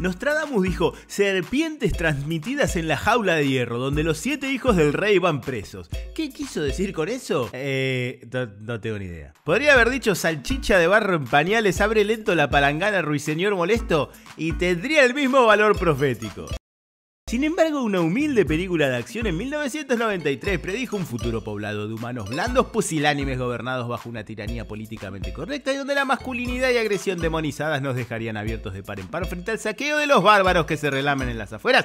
Nostradamus dijo, serpientes transmitidas en la jaula de hierro, donde los siete hijos del rey van presos. ¿Qué quiso decir con eso? Eh, no, tengo ni idea. Podría haber dicho salchicha de barro en pañales, abre lento la palangana, ruiseñor molesto, y tendría el mismo valor profético. Sin embargo, una humilde película de acción en 1993 predijo un futuro poblado de humanos blandos pusilánimes gobernados bajo una tiranía políticamente correcta y donde la masculinidad y agresión demonizadas nos dejarían abiertos de par en par frente al saqueo de los bárbaros que se relamen en las afueras,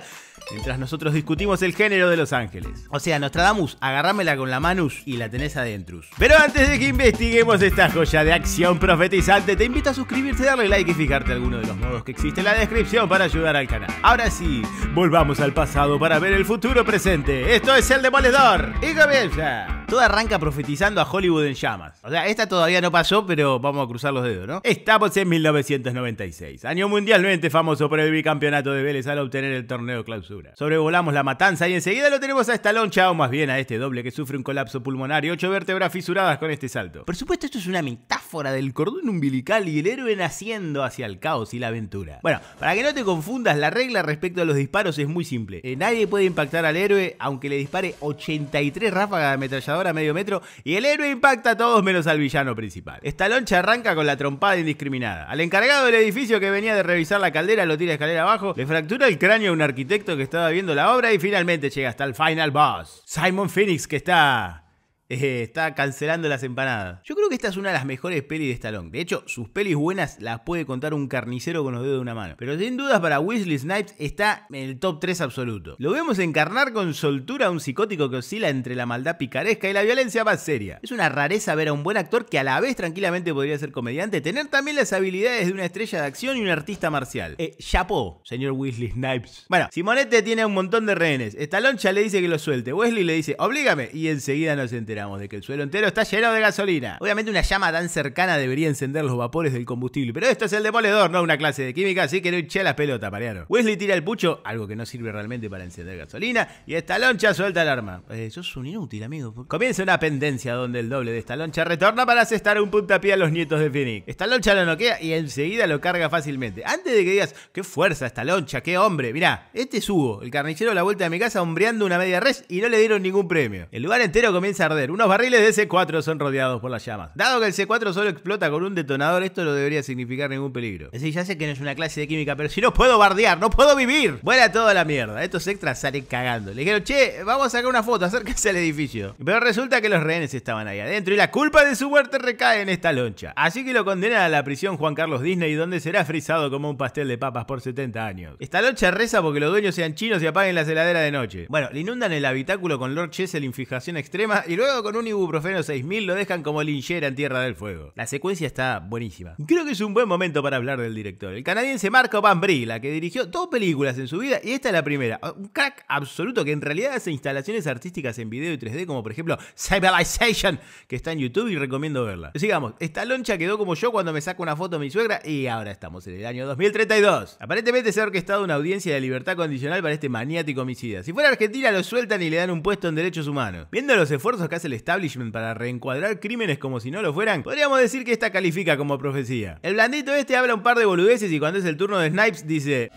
mientras nosotros discutimos el género de Los Ángeles. O sea, Nostradamus, agarrámela con la manus y la tenés adentrus. Pero antes de que investiguemos esta joya de acción profetizante, te invito a suscribirte, darle like y fijarte alguno de los modos que existe en la descripción para ayudar al canal. Ahora sí, volvamos al pasado para ver el futuro presente. Esto es El Demoledor y comienza. Todo arranca profetizando a Hollywood en llamas. O sea, esta todavía no pasó, pero vamos a cruzar los dedos, ¿no? Estamos en 1996, año mundialmente famoso por el bicampeonato de Vélez al obtener el torneo clausura. Sobrevolamos la matanza y enseguida lo tenemos a Estalón Chao, más bien a este doble que sufre un colapso pulmonar y ocho vértebras fisuradas con este salto. Por supuesto, esto es una metáfora del cordón umbilical y el héroe naciendo hacia el caos y la aventura. Bueno, para que no te confundas, la regla respecto a los disparos es muy simple. Eh, nadie puede impactar al héroe aunque le dispare 83 ráfagas de ametrallador ahora medio metro y el héroe impacta a todos menos al villano principal. esta loncha arranca con la trompada indiscriminada. Al encargado del edificio que venía de revisar la caldera lo tira escalera abajo, le fractura el cráneo a un arquitecto que estaba viendo la obra y finalmente llega hasta el final boss. Simon Phoenix que está eh, está cancelando las empanadas. Yo creo que esta es una de las mejores pelis de Stallone. De hecho, sus pelis buenas las puede contar un carnicero con los dedos de una mano. Pero sin dudas para Wesley Snipes está en el top 3 absoluto. Lo vemos encarnar con soltura a un psicótico que oscila entre la maldad picaresca y la violencia más seria. Es una rareza ver a un buen actor que a la vez tranquilamente podría ser comediante, tener también las habilidades de una estrella de acción y un artista marcial. Eh, chapó, señor Wesley Snipes. Bueno, Simonete tiene un montón de rehenes. Stallone ya le dice que lo suelte. Wesley le dice, oblígame. Y enseguida nos entera de que el suelo entero está lleno de gasolina. Obviamente una llama tan cercana debería encender los vapores del combustible, pero esto es el demoledor, no una clase de química, así que no eché la pelota, parearon. Wesley tira el pucho, algo que no sirve realmente para encender gasolina, y esta loncha suelta el arma. Eso eh, es un inútil, amigo. Comienza una pendencia donde el doble de esta loncha retorna para asestar un puntapié a los nietos de Phoenix. Esta loncha lo noquea y enseguida lo carga fácilmente. Antes de que digas, qué fuerza esta loncha, qué hombre. Mirá, este es Hugo, el carnicero a la vuelta de mi casa hombreando una media res y no le dieron ningún premio. El lugar entero comienza a arder. Unos barriles de C4 son rodeados por las llamas. Dado que el C4 solo explota con un detonador, esto no debería significar ningún peligro. ese ya sé que no es una clase de química, pero si no puedo bardear, no puedo vivir. Vuela toda la mierda. Estos extras salen cagando. Le dijeron, che, vamos a sacar una foto, acérquense al edificio. Pero resulta que los rehenes estaban ahí adentro y la culpa de su muerte recae en esta loncha. Así que lo condenan a la prisión Juan Carlos Disney, donde será frisado como un pastel de papas por 70 años. Esta loncha reza porque los dueños sean chinos y apaguen la heladera de noche. Bueno, le inundan el habitáculo con Lord Chessel en extrema y luego con un ibuprofeno 6000 lo dejan como linchera en Tierra del Fuego. La secuencia está buenísima. Creo que es un buen momento para hablar del director. El canadiense Marco Van la que dirigió dos películas en su vida y esta es la primera. Ah, un crack absoluto que en realidad hace instalaciones artísticas en video y 3D, como por ejemplo Civilization, que está en YouTube y recomiendo verla. Sigamos, esta loncha quedó como yo cuando me saco una foto de mi suegra y ahora estamos en el año 2032. Aparentemente se ha orquestado una audiencia de libertad condicional para este maniático homicida. Si fuera Argentina lo sueltan y le dan un puesto en derechos humanos. Viendo los esfuerzos que hace el establishment para reencuadrar crímenes como si no lo fueran, podríamos decir que esta califica como profecía. El blandito este habla un par de boludeces y cuando es el turno de Snipes dice...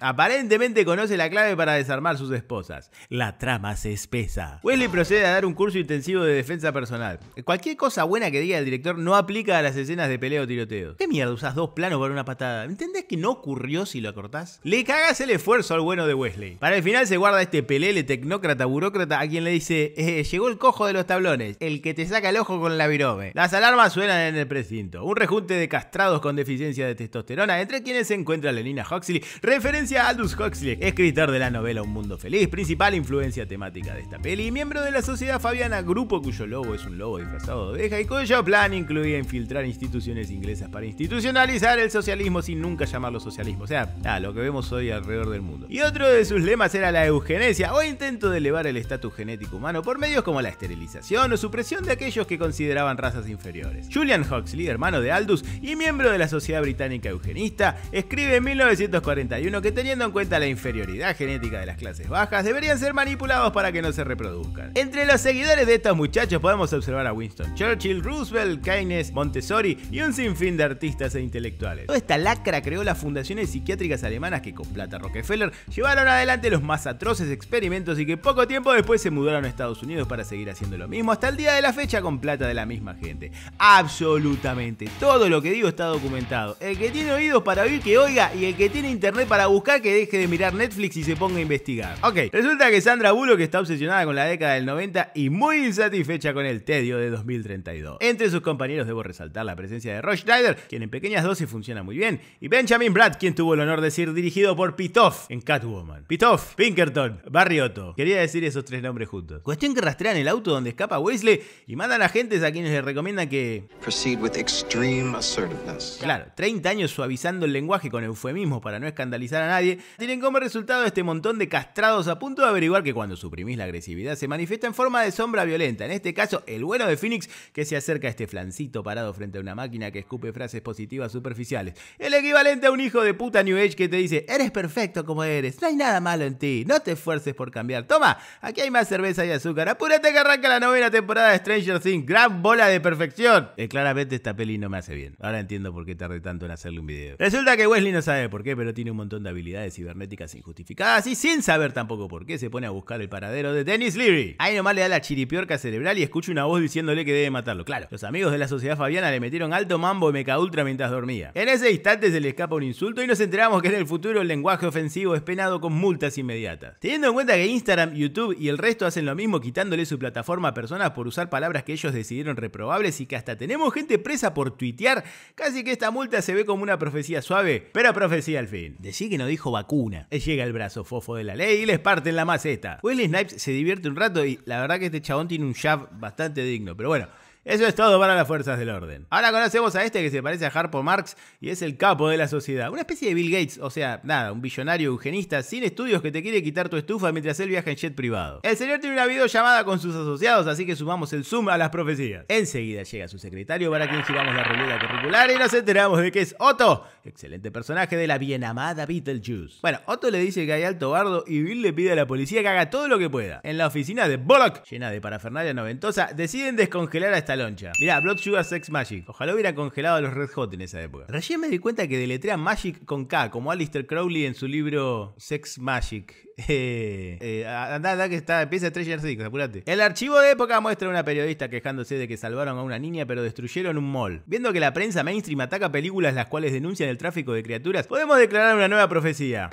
Aparentemente conoce la clave para desarmar sus esposas. La trama se espesa. Wesley procede a dar un curso intensivo de defensa personal. Cualquier cosa buena que diga el director no aplica a las escenas de peleo o tiroteo. ¿Qué mierda usas dos planos para una patada? ¿Entendés que no ocurrió si lo cortás? Le cagas el esfuerzo al bueno de Wesley. Para el final se guarda este pelele tecnócrata burócrata a quien le dice, eh, llegó el cojo de los tablones, el que te saca el ojo con la virome. Las alarmas suenan en el precinto. Un rejunte de castrados con deficiencia de testosterona, entre quienes se encuentra Lenina Huxley, referente referencia Aldous Huxley, escritor de la novela Un Mundo Feliz, principal influencia temática de esta peli, y miembro de la Sociedad Fabiana, grupo cuyo lobo es un lobo disfrazado de oveja y cuyo plan incluía infiltrar instituciones inglesas para institucionalizar el socialismo sin nunca llamarlo socialismo, o sea, lo que vemos hoy alrededor del mundo. Y otro de sus lemas era la eugenesia o intento de elevar el estatus genético humano por medios como la esterilización o supresión de aquellos que consideraban razas inferiores. Julian Huxley, hermano de Aldous y miembro de la Sociedad Británica Eugenista, escribe en 1941 que teniendo en cuenta la inferioridad genética de las clases bajas, deberían ser manipulados para que no se reproduzcan. Entre los seguidores de estos muchachos podemos observar a Winston Churchill, Roosevelt, Keynes, Montessori y un sinfín de artistas e intelectuales. Toda esta lacra creó las fundaciones psiquiátricas alemanas que con plata Rockefeller llevaron adelante los más atroces experimentos y que poco tiempo después se mudaron a Estados Unidos para seguir haciendo lo mismo hasta el día de la fecha con plata de la misma gente. Absolutamente, todo lo que digo está documentado. El que tiene oídos para oír que oiga y el que tiene internet para buscar que deje de mirar Netflix y se ponga a investigar. Ok, resulta que Sandra Bullock está obsesionada con la década del 90 y muy insatisfecha con el tedio de 2032. Entre sus compañeros debo resaltar la presencia de Roy Schneider, quien en pequeñas dosis funciona muy bien, y Benjamin Brad, quien tuvo el honor de ser dirigido por Pitoff en Catwoman. Pitoff, Pinkerton, Barriotto. Quería decir esos tres nombres juntos. Cuestión que rastrean el auto donde escapa Wesley y mandan agentes a quienes les recomiendan que... Proceed with extreme assertiveness. Claro, 30 años suavizando el lenguaje con eufemismo para no escandalizar a nadie, tienen como resultado este montón de castrados a punto de averiguar que cuando suprimís la agresividad se manifiesta en forma de sombra violenta. En este caso, el bueno de Phoenix que se acerca a este flancito parado frente a una máquina que escupe frases positivas superficiales. El equivalente a un hijo de puta New Age que te dice, eres perfecto como eres, no hay nada malo en ti, no te esfuerces por cambiar. Toma, aquí hay más cerveza y azúcar, apúrate que arranca la novena temporada de Stranger Things, gran bola de perfección. Eh, claramente esta peli no me hace bien. Ahora entiendo por qué tardé tanto en hacerle un video. Resulta que Wesley no sabe por qué, pero tiene un montón de habilidades cibernéticas injustificadas y sin saber tampoco por qué se pone a buscar el paradero de Dennis Leary. Ahí nomás le da la chiripiorca cerebral y escucha una voz diciéndole que debe matarlo. Claro, los amigos de la sociedad fabiana le metieron alto mambo y meca ultra mientras dormía. En ese instante se le escapa un insulto y nos enteramos que en el futuro el lenguaje ofensivo es penado con multas inmediatas. Teniendo en cuenta que Instagram, YouTube y el resto hacen lo mismo quitándole su plataforma a personas por usar palabras que ellos decidieron reprobables y que hasta tenemos gente presa por tuitear, casi que esta multa se ve como una profecía suave, pero profecía al fin. Decir que no dijo vacuna. Él Llega el brazo fofo de la ley y les en la maceta. Willy Snipes se divierte un rato y la verdad que este chabón tiene un jab bastante digno, pero bueno. Eso es todo para las fuerzas del orden. Ahora conocemos a este que se parece a Harpo Marx y es el capo de la sociedad. Una especie de Bill Gates, o sea, nada, un billonario eugenista sin estudios que te quiere quitar tu estufa mientras él viaja en jet privado. El señor tiene una videollamada con sus asociados, así que sumamos el Zoom a las profecías. Enseguida llega su secretario para quien giramos la rueda curricular y nos enteramos de que es Otto, excelente personaje de la bien amada Beetlejuice. Bueno, Otto le dice que hay alto bardo y Bill le pide a la policía que haga todo lo que pueda. En la oficina de Bullock, llena de parafernalia noventosa, deciden descongelar a esta loncha. Mirá, Blood Sugar Sex Magic. Ojalá hubiera congelado a los Red Hot en esa época. Recién me di cuenta que deletrea Magic con K, como Alistair Crowley en su libro Sex Magic. Eh, eh andá, que está, empieza Stranger Things, apúrate. El archivo de época muestra a una periodista quejándose de que salvaron a una niña pero destruyeron un mall. Viendo que la prensa mainstream ataca películas las cuales denuncian el tráfico de criaturas, podemos declarar una nueva profecía.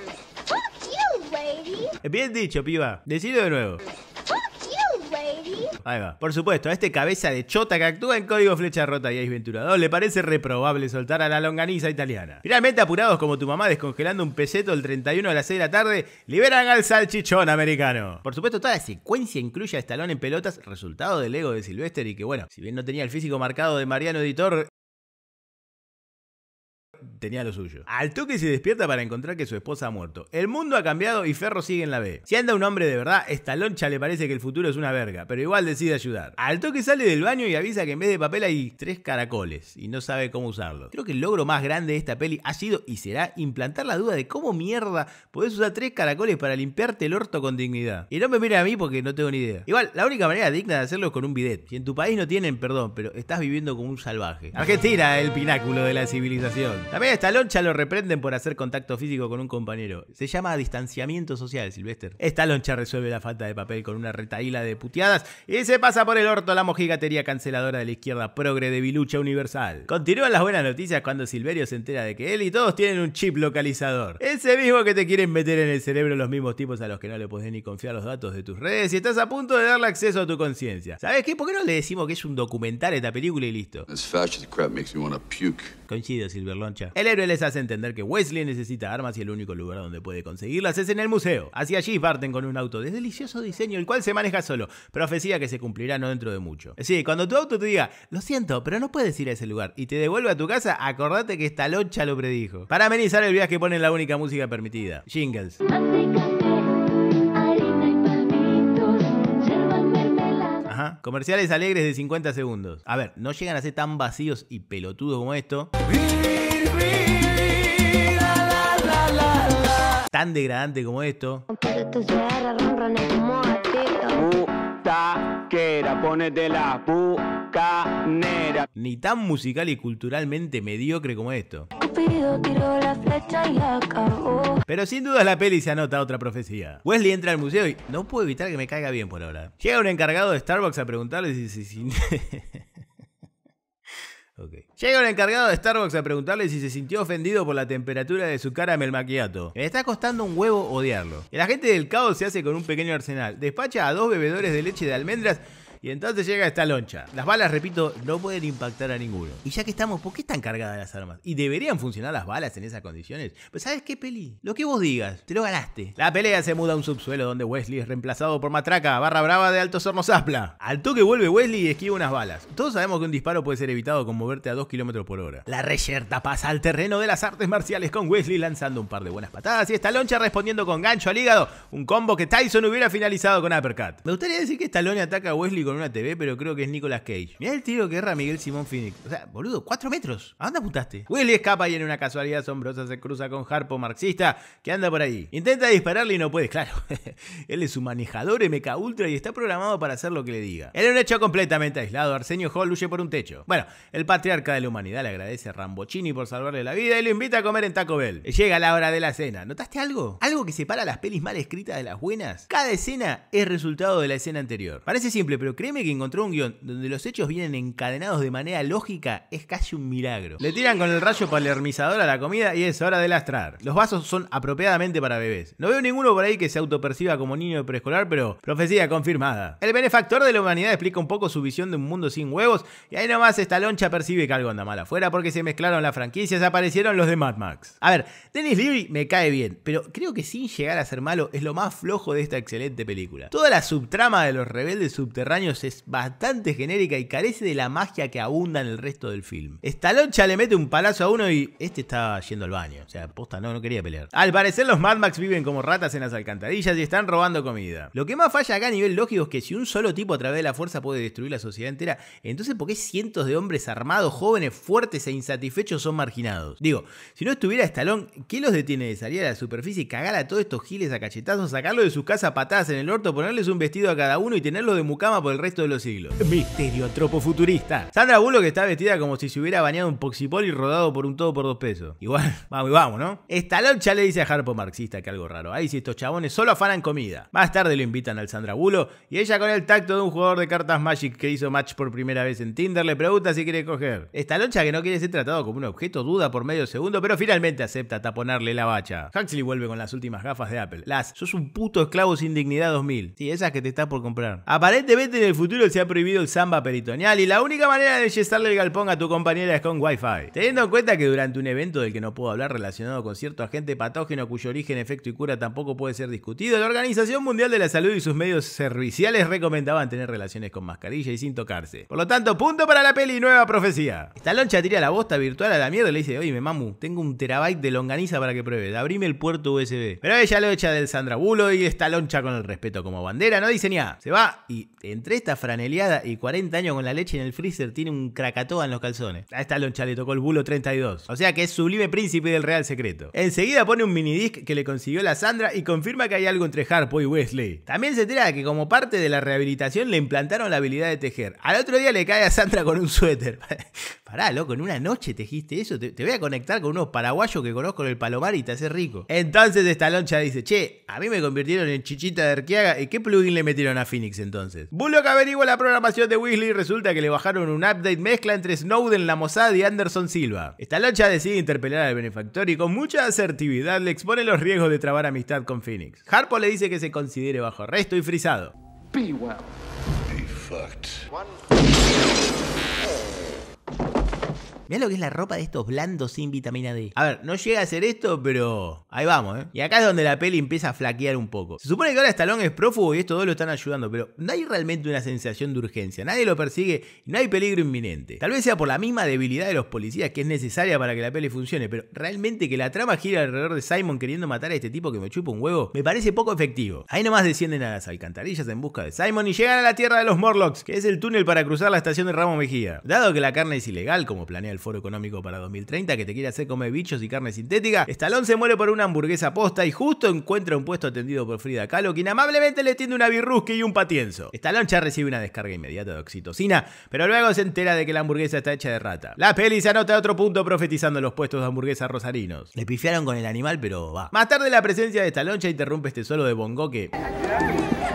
Bien dicho, piba. Decido de nuevo. Por supuesto, a este cabeza de chota que actúa en Código Flecha Rota y Ace le parece reprobable soltar a la longaniza italiana. Finalmente, apurados como tu mamá descongelando un peseto el 31 a las 6 de la tarde, liberan al salchichón americano. Por supuesto, toda la secuencia incluye a Estalón en pelotas, resultado del ego de Silvester y que, bueno, si bien no tenía el físico marcado de Mariano Editor, tenía lo suyo. Al toque se despierta para encontrar que su esposa ha muerto. El mundo ha cambiado y Ferro sigue en la B. Si anda un hombre de verdad, esta loncha le parece que el futuro es una verga, pero igual decide ayudar. Al toque sale del baño y avisa que en vez de papel hay tres caracoles y no sabe cómo usarlo. Creo que el logro más grande de esta peli ha sido y será implantar la duda de cómo mierda podés usar tres caracoles para limpiarte el orto con dignidad. Y no me miren a mí porque no tengo ni idea. Igual, la única manera digna de hacerlo es con un bidet. Si en tu país no tienen, perdón, pero estás viviendo como un salvaje. Argentina, el pináculo de la civilización. También a loncha lo reprenden por hacer contacto físico con un compañero. Se llama distanciamiento social, Silvester. loncha resuelve la falta de papel con una retaíla de puteadas y se pasa por el orto la mojigatería canceladora de la izquierda progre de Bilucha Universal. Continúan las buenas noticias cuando Silverio se entera de que él y todos tienen un chip localizador. Ese mismo que te quieren meter en el cerebro los mismos tipos a los que no le podés ni confiar los datos de tus redes y estás a punto de darle acceso a tu conciencia. ¿Sabes qué? ¿Por qué no le decimos que es un documental esta película y listo? Coincido, Silverloncha el héroe les hace entender que Wesley necesita armas y el único lugar donde puede conseguirlas es en el museo. Así allí parten con un auto de delicioso diseño, el cual se maneja solo. Profecía que se cumplirá no dentro de mucho. Sí, cuando tu auto te diga, lo siento, pero no puedes ir a ese lugar y te devuelve a tu casa, acordate que esta locha lo predijo. Para amenizar el viaje ponen la única música permitida, jingles. Comerciales alegres de 50 segundos. A ver, no llegan a ser tan vacíos y pelotudos como esto. Tan degradante como esto la Ni tan musical y culturalmente mediocre como esto. Pero sin duda la peli se anota otra profecía. Wesley entra al museo y no puedo evitar que me caiga bien por ahora. Llega un encargado de Starbucks a preguntarle si... si... Llega un encargado de Starbucks a preguntarle si se sintió ofendido por la temperatura de su cara maquiato. Le está costando un huevo odiarlo. El agente del caos se hace con un pequeño arsenal. Despacha a dos bebedores de leche de almendras y entonces llega esta loncha. Las balas, repito, no pueden impactar a ninguno. Y ya que estamos, ¿por qué están cargadas las armas? ¿Y deberían funcionar las balas en esas condiciones? Pues ¿sabes qué, Peli? Lo que vos digas, te lo ganaste. La pelea se muda a un subsuelo donde Wesley es reemplazado por Matraca, barra brava de Alto Zapla. Al toque vuelve Wesley y esquiva unas balas. Todos sabemos que un disparo puede ser evitado con moverte a 2 kilómetros por hora. La reyerta pasa al terreno de las artes marciales con Wesley lanzando un par de buenas patadas y esta loncha respondiendo con gancho al hígado, un combo que Tyson hubiera finalizado con Uppercut. Me gustaría decir que Stallone ataca a Wesley con una TV, pero creo que es Nicolas Cage. mira el tiro que erra Miguel Simón Phoenix. O sea, boludo, cuatro metros. ¿A dónde apuntaste? Willy escapa y en una casualidad asombrosa se cruza con Harpo marxista que anda por ahí. Intenta dispararle y no puede, claro. Él es su manejador MK Ultra y está programado para hacer lo que le diga. En un hecho completamente aislado, Arsenio Hall huye por un techo. Bueno, el patriarca de la humanidad le agradece a Rambocini por salvarle la vida y lo invita a comer en Taco Bell. Llega la hora de la cena. ¿Notaste algo? ¿Algo que separa las pelis mal escritas de las buenas? Cada escena es resultado de la escena anterior. Parece simple, pero créeme que encontró un guión donde los hechos vienen encadenados de manera lógica es casi un milagro. Le tiran con el rayo palermizador a la comida y es hora de lastrar. Los vasos son apropiadamente para bebés. No veo ninguno por ahí que se autoperciba como niño de preescolar, pero profecía confirmada. El benefactor de la humanidad explica un poco su visión de un mundo sin huevos y ahí nomás esta loncha percibe que algo anda mal afuera porque se mezclaron las franquicias, aparecieron los de Mad Max. A ver, Dennis Leary me cae bien, pero creo que sin llegar a ser malo es lo más flojo de esta excelente película. Toda la subtrama de los rebeldes subterráneos es bastante genérica y carece de la magia que abunda en el resto del film. ya le mete un palazo a uno y este estaba yendo al baño. O sea, posta, no, no quería pelear. Al parecer los Mad Max viven como ratas en las alcantarillas y están robando comida. Lo que más falla acá a nivel lógico es que si un solo tipo a través de la fuerza puede destruir la sociedad entera, entonces ¿por qué cientos de hombres armados, jóvenes, fuertes e insatisfechos son marginados? Digo, si no estuviera Estalón, ¿qué los detiene de salir a la superficie y cagar a todos estos giles a cachetazos, sacarlo de sus casas patadas en el orto, ponerles un vestido a cada uno y tenerlo de mucama por el resto de los siglos. Misterio tropo futurista Sandra Bulo que está vestida como si se hubiera bañado un poxipol y rodado por un todo por dos pesos. Igual, vamos y vamos, ¿no? Esta le dice a Harpo marxista que algo raro. Ahí si estos chabones solo afanan comida. Más tarde lo invitan al Sandra Bulo y ella con el tacto de un jugador de cartas Magic que hizo match por primera vez en Tinder le pregunta si quiere coger. esta que no quiere ser tratado como un objeto duda por medio segundo, pero finalmente acepta taponarle la bacha. Huxley vuelve con las últimas gafas de Apple. Las, sos un puto esclavo sin dignidad 2000. Sí, esas que te está por comprar. Aparentemente del futuro se ha prohibido el samba peritoneal y la única manera de yesarle el galpón a tu compañera es con wifi. Teniendo en cuenta que durante un evento del que no puedo hablar relacionado con cierto agente patógeno cuyo origen, efecto y cura tampoco puede ser discutido, la Organización Mundial de la Salud y sus medios serviciales recomendaban tener relaciones con mascarilla y sin tocarse. Por lo tanto, punto para la peli Nueva Profecía. loncha tira la bosta virtual a la mierda y le dice, oye, mamu, tengo un terabyte de longaniza para que pruebes, abrime el puerto USB. Pero ella lo echa del Sandra Bulo y loncha con el respeto como bandera, no dice ni a. Se va y entre esta franeliada y 40 años con la leche en el freezer tiene un cracatoa en los calzones. A esta loncha le tocó el bulo 32. O sea que es sublime príncipe del Real Secreto. Enseguida pone un minidisc que le consiguió la Sandra y confirma que hay algo entre Harpo y Wesley. También se entera que como parte de la rehabilitación le implantaron la habilidad de tejer. Al otro día le cae a Sandra con un suéter. pará, loco, en una noche tejiste eso, te, voy a conectar con unos paraguayos que conozco en el Palomar y te hace rico. Entonces esta loncha dice, che, a mí me convirtieron en chichita de Arquiaga, ¿y qué plugin le metieron a Phoenix entonces? Bullock averigua la programación de Weasley y resulta que le bajaron un update mezcla entre Snowden, la Mossad y Anderson Silva. Esta loncha decide interpelar al benefactor y con mucha asertividad le expone los riesgos de trabar amistad con Phoenix. Harpo le dice que se considere bajo arresto y frisado. Be well. fucked. Mirá lo que es la ropa de estos blandos sin vitamina D. A ver, no llega a ser esto, pero ahí vamos, ¿eh? Y acá es donde la peli empieza a flaquear un poco. Se supone que ahora Stallone es prófugo y estos dos lo están ayudando, pero no hay realmente una sensación de urgencia. Nadie lo persigue y no hay peligro inminente. Tal vez sea por la misma debilidad de los policías que es necesaria para que la peli funcione, pero realmente que la trama gira alrededor de Simon queriendo matar a este tipo que me chupa un huevo, me parece poco efectivo. Ahí nomás descienden a las alcantarillas en busca de Simon y llegan a la tierra de los Morlocks, que es el túnel para cruzar la estación de Ramos Mejía. Dado que la carne es ilegal, como planea el Foro Económico para 2030 que te quiere hacer comer bichos y carne sintética, Estalón se muere por una hamburguesa posta y justo encuentra un puesto atendido por Frida Kahlo, quien amablemente le tiende una birrusca y un patienzo. Stallone ya recibe una descarga inmediata de oxitocina, pero luego se entera de que la hamburguesa está hecha de rata. La peli se anota otro punto profetizando los puestos de hamburguesas rosarinos. Le pifiaron con el animal, pero va. Más tarde la presencia de Stallone ya interrumpe este solo de Bongo que...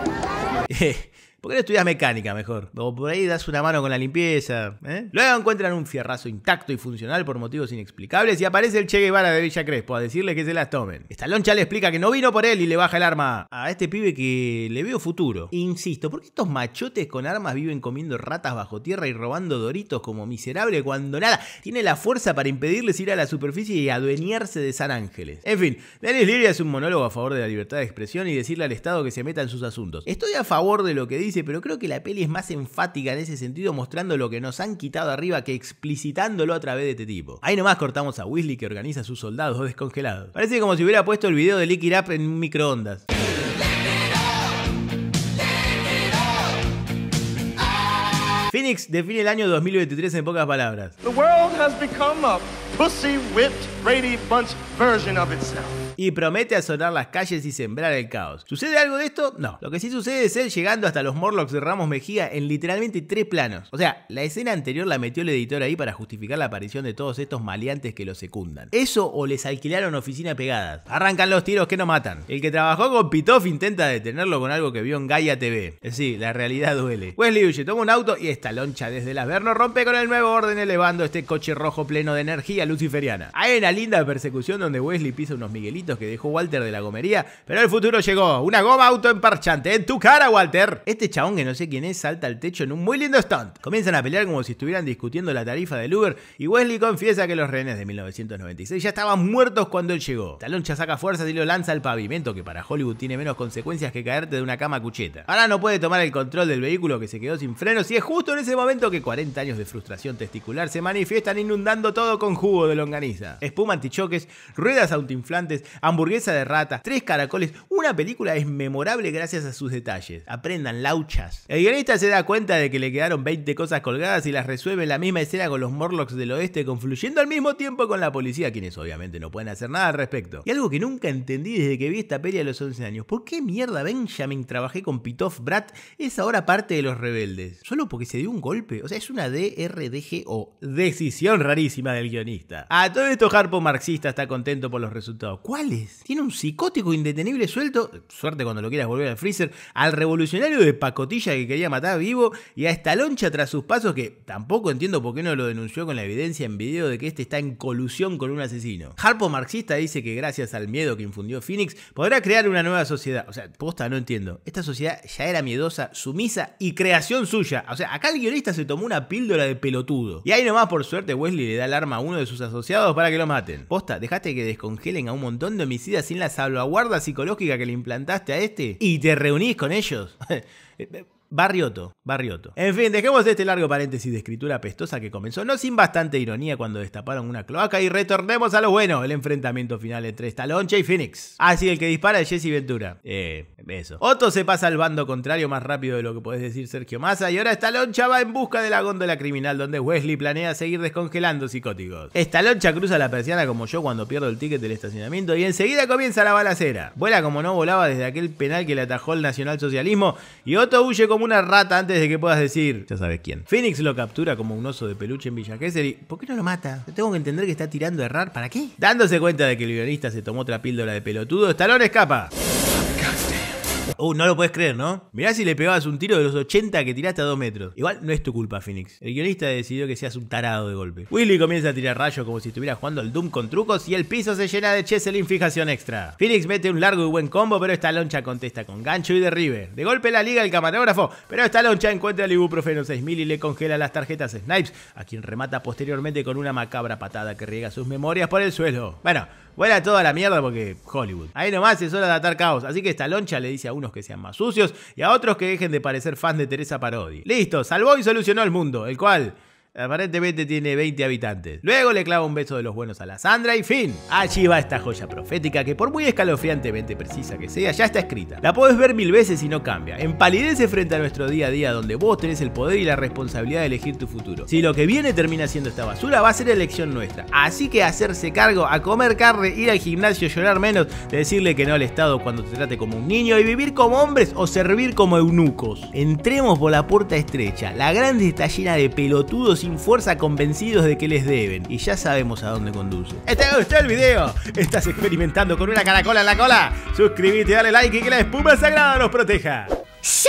Eh, ¿Por qué no estudias mecánica mejor? O por ahí das una mano con la limpieza. ¿eh? Luego encuentran un fierrazo intacto y funcional por motivos inexplicables y aparece el Che Guevara de Villa Crespo a decirle que se las tomen. Esta loncha le explica que no vino por él y le baja el arma a este pibe que le veo futuro. insisto, ¿por qué estos machotes con armas viven comiendo ratas bajo tierra y robando doritos como miserables cuando nada tiene la fuerza para impedirles ir a la superficie y adueñarse de San Ángeles? En fin, Daniel Liria es un monólogo a favor de la libertad de expresión y decirle al Estado que se meta en sus asuntos. Estoy a favor de lo que dice dice, pero creo que la peli es más enfática en ese sentido, mostrando lo que nos han quitado arriba que explicitándolo a través de este tipo. Ahí nomás cortamos a Weasley que organiza a sus soldados descongelados. Parece como si hubiera puesto el video de Lick It en un microondas. Phoenix define el año 2023 en pocas palabras. The has become a pussy whipped Bunch version of itself y promete asolar las calles y sembrar el caos. ¿Sucede algo de esto? No. Lo que sí sucede es él llegando hasta los Morlocks de Ramos Mejía en literalmente tres planos. O sea, la escena anterior la metió el editor ahí para justificar la aparición de todos estos maleantes que lo secundan. Eso o les alquilaron oficina pegadas. Arrancan los tiros que no matan. El que trabajó con Pitoff intenta detenerlo con algo que vio en Gaia TV. Eh, sí, la realidad duele. Wesley huye, toma un auto y esta loncha desde el Averno rompe con el nuevo orden elevando este coche rojo pleno de energía luciferiana. Hay una linda persecución donde Wesley pisa unos miguelitos que dejó Walter de la gomería, pero el futuro llegó. Una goma autoemparchante en tu cara, Walter. Este chabón que no sé quién es salta al techo en un muy lindo stunt. Comienzan a pelear como si estuvieran discutiendo la tarifa del Uber y Wesley confiesa que los rehenes de 1996 ya estaban muertos cuando él llegó. Taloncha saca fuerzas y lo lanza al pavimento, que para Hollywood tiene menos consecuencias que caerte de una cama cucheta. Ahora no puede tomar el control del vehículo que se quedó sin frenos y es justo en ese momento que 40 años de frustración testicular se manifiestan inundando todo con jugo de longaniza. Espuma antichoques, ruedas autoinflantes, hamburguesa de ratas, tres caracoles. Una película es memorable gracias a sus detalles. Aprendan, lauchas. El guionista se da cuenta de que le quedaron 20 cosas colgadas y las resuelve en la misma escena con los Morlocks del oeste confluyendo al mismo tiempo con la policía, quienes obviamente no pueden hacer nada al respecto. Y algo que nunca entendí desde que vi esta peli a los 11 años, ¿por qué mierda Benjamin trabajé con Pitoff Brat es ahora parte de los rebeldes? Solo porque se dio un golpe, o sea, es una DRDG o decisión rarísima del guionista. A todo esto Harpo marxista está contento por los resultados. ¿Cuál tiene un psicótico indetenible suelto, suerte cuando lo quieras volver al freezer, al revolucionario de pacotilla que quería matar vivo y a esta loncha tras sus pasos que tampoco entiendo por qué no lo denunció con la evidencia en video de que este está en colusión con un asesino. Harpo marxista dice que gracias al miedo que infundió Phoenix podrá crear una nueva sociedad. O sea, posta, no entiendo. Esta sociedad ya era miedosa, sumisa y creación suya. O sea, acá el guionista se tomó una píldora de pelotudo. Y ahí nomás, por suerte, Wesley le da el arma a uno de sus asociados para que lo maten. Posta, dejaste que descongelen a un montón de homicida sin la salvaguarda psicológica que le implantaste a este y te reunís con ellos. Barrioto, Barrioto. En fin, dejemos este largo paréntesis de escritura pestosa que comenzó no sin bastante ironía cuando destaparon una cloaca y retornemos a lo bueno, el enfrentamiento final entre Stallone y Phoenix. Así el que dispara es Jesse Ventura. Eh, eso. Otto se pasa al bando contrario más rápido de lo que podés decir Sergio Massa y ahora Stallone va en busca de la góndola criminal donde Wesley planea seguir descongelando psicóticos. Stallone cruza la persiana como yo cuando pierdo el ticket del estacionamiento y enseguida comienza la balacera. Vuela como no volaba desde aquel penal que le atajó el nacionalsocialismo y Otto huye como como una rata antes de que puedas decir, ya sabes quién. Phoenix lo captura como un oso de peluche en Villa Gesell y ¿por qué no lo mata? Tengo que entender que está tirando a errar, ¿para qué? Dándose cuenta de que el guionista se tomó otra píldora de pelotudo, Stallone escapa. Uh, no lo puedes creer, ¿no? Mirá si le pegabas un tiro de los 80 que tiraste a 2 metros. Igual no es tu culpa, Phoenix. El guionista decidió que seas un tarado de golpe. Willy comienza a tirar rayos como si estuviera jugando al Doom con trucos y el piso se llena de Cheselin fijación extra. Phoenix mete un largo y buen combo, pero esta loncha contesta con gancho y derribe. De golpe la liga el camarógrafo, pero esta loncha encuentra el ibuprofeno 6000 y le congela las tarjetas Snipes, a quien remata posteriormente con una macabra patada que riega sus memorias por el suelo. Bueno, Vuela toda la mierda porque Hollywood. Ahí nomás es hora de atar caos. Así que esta loncha le dice a unos que sean más sucios y a otros que dejen de parecer fan de Teresa Parodi. Listo, salvó y solucionó el mundo, el cual Aparentemente tiene 20 habitantes. Luego le clava un beso de los buenos a la Sandra y fin. Allí va esta joya profética que por muy escalofriantemente precisa que sea, ya está escrita. La podés ver mil veces y no cambia. Empalidece frente a nuestro día a día donde vos tenés el poder y la responsabilidad de elegir tu futuro. Si lo que viene termina siendo esta basura, va a ser elección nuestra. Así que hacerse cargo, a comer carne, ir al gimnasio, llorar menos, decirle que no al Estado cuando te trate como un niño y vivir como hombres o servir como eunucos. Entremos por la puerta estrecha. La grande está llena de pelotudos y fuerza convencidos de que les deben. Y ya sabemos a dónde conduce. ¿Te gustó el video? ¿Estás experimentando con una caracola en la cola? Suscríbete, dale like y que la espuma sagrada nos proteja. ¡Sí!